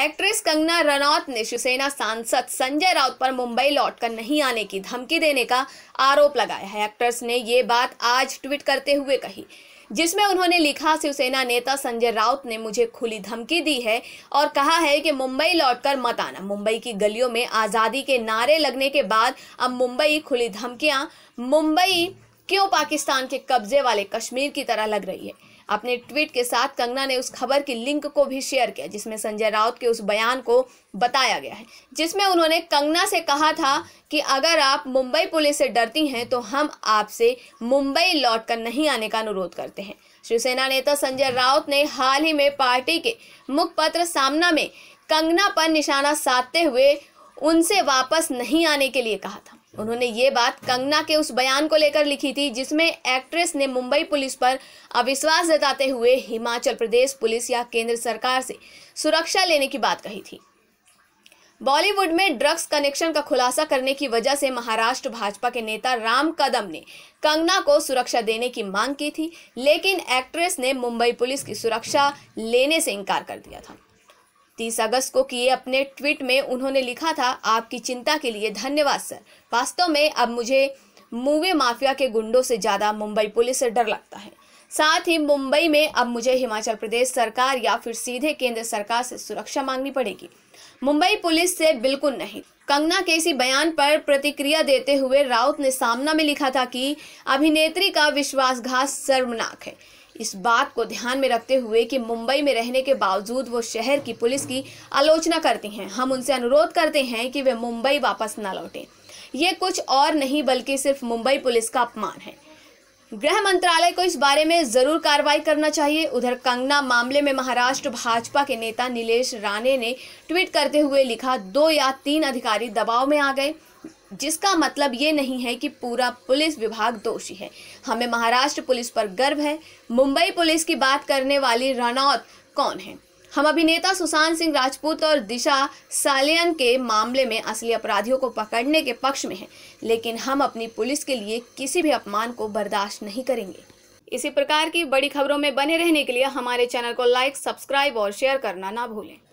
actress Kangana Ranaut ने शिवसेना सांसद संजय राउत पर मुंबई लौटकर नहीं आने की धमकी देने का आरोप लगाया है एक्ट्रेस ने ये बात आज ट्वीट करते हुए कही जिसमें उन्होंने लिखा शिवसेना नेता संजय राउत ने मुझे खुली धमकी दी है और कहा है कि मुंबई लौटकर मत आना मुंबई की गलियों में आज़ादी के नारे लगने के बाद अब मुंबई खुली धमकियां मुंबई क्यों पाकिस्तान के कब्जे वाले कश्मीर की तरह लग रही है अपने ट्वीट के साथ कंगना ने उस खबर की लिंक को भी शेयर किया जिसमें संजय राउत के उस बयान को बताया गया है जिसमें उन्होंने कंगना से कहा था कि अगर आप मुंबई पुलिस से डरती हैं तो हम आपसे मुंबई लौटकर नहीं आने का अनुरोध करते हैं शिवसेना नेता संजय राउत ने हाल ही में पार्टी के मुखपत्र सामना में कंगना पर निशाना साधते हुए उनसे वापस नहीं आने के लिए कहा था उन्होंने ये बात कंगना के उस बयान को लेकर लिखी थी जिसमें एक्ट्रेस ने मुंबई पुलिस पर अविश्वास जताते हुए हिमाचल प्रदेश पुलिस या केंद्र सरकार से सुरक्षा लेने की बात कही थी बॉलीवुड में ड्रग्स कनेक्शन का खुलासा करने की वजह से महाराष्ट्र भाजपा के नेता राम कदम ने कंगना को सुरक्षा देने की मांग की थी लेकिन एक्ट्रेस ने मुंबई पुलिस की सुरक्षा लेने से इनकार कर दिया था तीस अगस्त को किए अपने ट्वीट में उन्होंने लिखा था आपकी चिंता के लिए धन्यवाद सर वास्तव में अब मुझे मूवी माफिया के गुंडों से ज़्यादा मुंबई पुलिस से डर लगता है साथ ही मुंबई में अब मुझे हिमाचल प्रदेश सरकार या फिर सीधे केंद्र सरकार से सुरक्षा मांगनी पड़ेगी मुंबई पुलिस से बिल्कुल नहीं कंगना के इसी बयान पर प्रतिक्रिया देते हुए राउत ने सामना में लिखा था कि अभिनेत्री का विश्वासघात शर्मनाक है इस बात को ध्यान में रखते हुए कि मुंबई में रहने के बावजूद वो शहर की पुलिस की आलोचना करती हैं हम उनसे अनुरोध करते हैं कि वे मुंबई वापस न लौटें ये कुछ और नहीं बल्कि सिर्फ मुंबई पुलिस का अपमान है गृह मंत्रालय को इस बारे में जरूर कार्रवाई करना चाहिए उधर कंगना मामले में महाराष्ट्र भाजपा के नेता नीलेश राणे ने ट्वीट करते हुए लिखा दो या तीन अधिकारी दबाव में आ गए जिसका मतलब ये नहीं है कि पूरा पुलिस विभाग दोषी है हमें महाराष्ट्र पुलिस पर गर्व है मुंबई पुलिस की बात करने वाली रनौत कौन है हम अभिनेता सुशांत सिंह राजपूत और दिशा सालियन के मामले में असली अपराधियों को पकड़ने के पक्ष में हैं लेकिन हम अपनी पुलिस के लिए किसी भी अपमान को बर्दाश्त नहीं करेंगे इसी प्रकार की बड़ी खबरों में बने रहने के लिए हमारे चैनल को लाइक सब्सक्राइब और शेयर करना ना भूलें